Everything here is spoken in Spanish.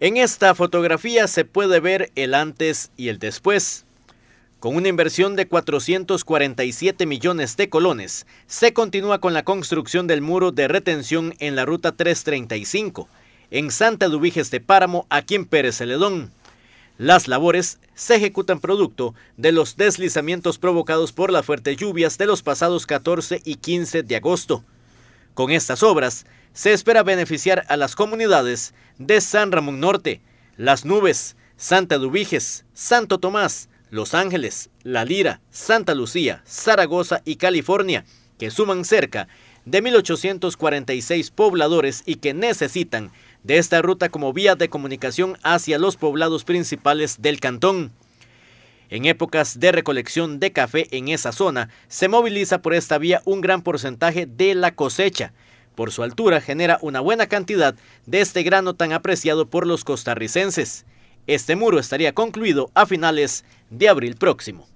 En esta fotografía se puede ver el antes y el después. Con una inversión de 447 millones de colones, se continúa con la construcción del muro de retención en la ruta 335, en Santa Dubíges de Páramo, aquí en Pérez Celedón. Las labores se ejecutan producto de los deslizamientos provocados por las fuertes lluvias de los pasados 14 y 15 de agosto. Con estas obras, se espera beneficiar a las comunidades de San Ramón Norte, Las Nubes, Santa Dubíges, Santo Tomás, Los Ángeles, La Lira, Santa Lucía, Zaragoza y California, que suman cerca de 1.846 pobladores y que necesitan de esta ruta como vía de comunicación hacia los poblados principales del cantón. En épocas de recolección de café en esa zona, se moviliza por esta vía un gran porcentaje de la cosecha, por su altura genera una buena cantidad de este grano tan apreciado por los costarricenses. Este muro estaría concluido a finales de abril próximo.